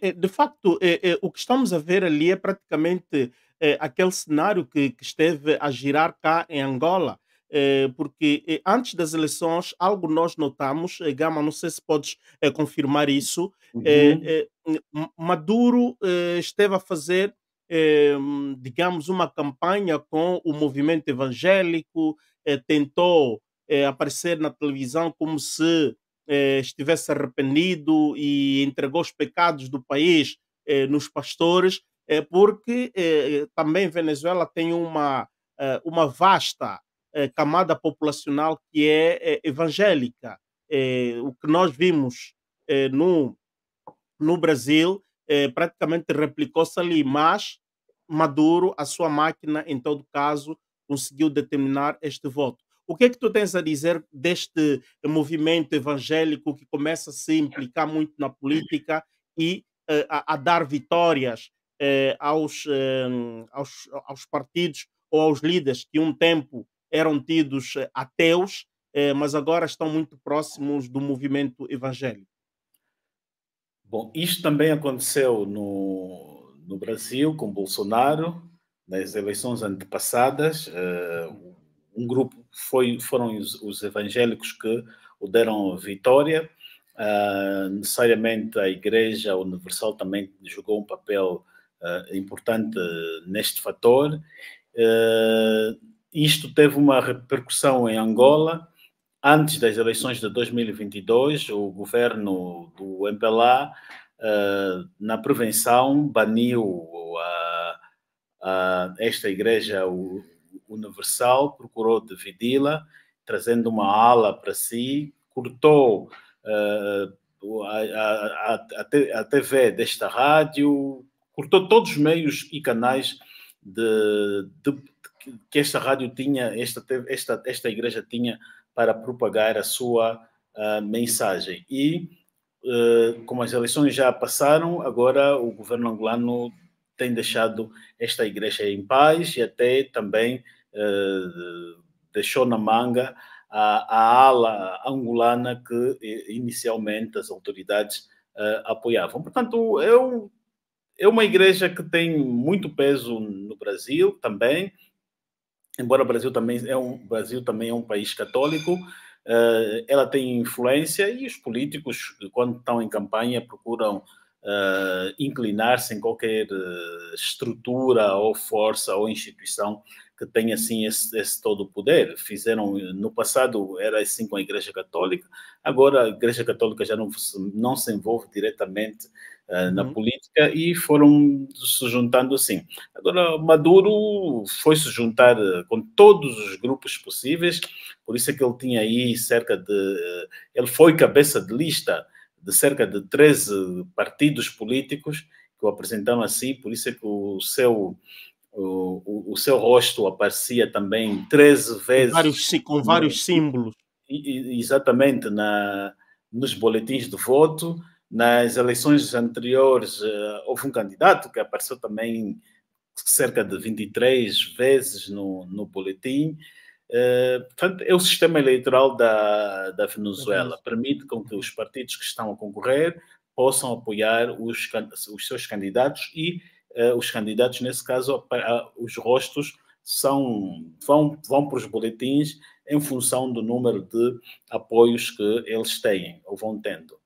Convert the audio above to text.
É, de facto, é, é, o que estamos a ver ali é praticamente aquele cenário que, que esteve a girar cá em Angola porque antes das eleições, algo nós notamos, Gama, não sei se podes confirmar isso, uhum. Hum, Maduro esteve a fazer, hum, digamos, uma campanha com o movimento evangélico, tentou aparecer na televisão como se eh, estivesse arrependido e entregou os pecados do país eh, nos pastores, é porque eh, também Venezuela tem uma, uma vasta camada populacional que é evangélica. O que nós vimos no, no Brasil praticamente replicou-se ali, mas Maduro, a sua máquina, em todo caso, conseguiu determinar este voto. O que é que tu tens a dizer deste movimento evangélico que começa a se implicar muito na política e eh, a, a, dar vitórias eh, aos, eh, aos, aos, partidos ou aos líderes que um tempo eram tidos ateus, mas agora estão muito próximos do movimento evangélico? Bom, isto também aconteceu no, no Brasil com Bolsonaro, nas eleições antepassadas, uh, um grupo foi, foram os, os, evangélicos que o deram vitória. Uh, necessariamente a Igreja Universal também jogou um papel uh, importante neste fator. isto teve uma repercussão em Angola. Antes das eleições de 2022, o governo do MPLA, na prevenção, baniu a uh, esta Igreja Universal procurou dividi-la, trazendo uma ala para si, cortou uh, a, a, a, TV desta rádio, cortou todos os meios e canais de, de que esta rádio tinha, esta, esta, esta igreja tinha para propagar a sua uh, mensagem. E, uh, como as eleições já passaram, agora o governo angolano tem deixado esta igreja em paz e até também eh, deixou na manga a, a, ala angolana que eh, inicialmente as autoridades eh, apoiavam. Portanto, é, é uma igreja que tem muito peso no Brasil também, embora o Brasil também é um, Brasil também é um país católico, ela tem influência e os políticos, quando estão em campanha, procuram uh, inclinar-se em qualquer eh, estrutura ou força ou instituição que tenha assim esse, esse, todo o poder. Fizeram no passado era assim com a Igreja Católica. Agora a Igreja Católica já não se, não se envolve diretamente eh, na uhum. política e foram se juntando assim. Agora Maduro foi se juntar com todos os grupos possíveis, por isso é que ele tinha aí cerca de ele foi cabeça de lista de cerca de 13 partidos políticos que o apresentaram assim, por isso é que o seu, o, o seu rosto aparecia também 13 vezes. Com vários, com vários símbolos. Exatamente, na, nos boletins de voto. Nas eleições anteriores, eh, houve um candidato que apareceu também cerca de 23 vezes no, no boletim. Eh, portanto, é o sistema eleitoral da, da Venezuela. Permite com que uhum. os partidos que estão a concorrer possam apoiar os, os seus candidatos e uh, os candidatos, nesse caso, os rostos são, vão, vão para os boletins em função do número de apoios que eles têm ou vão tendo.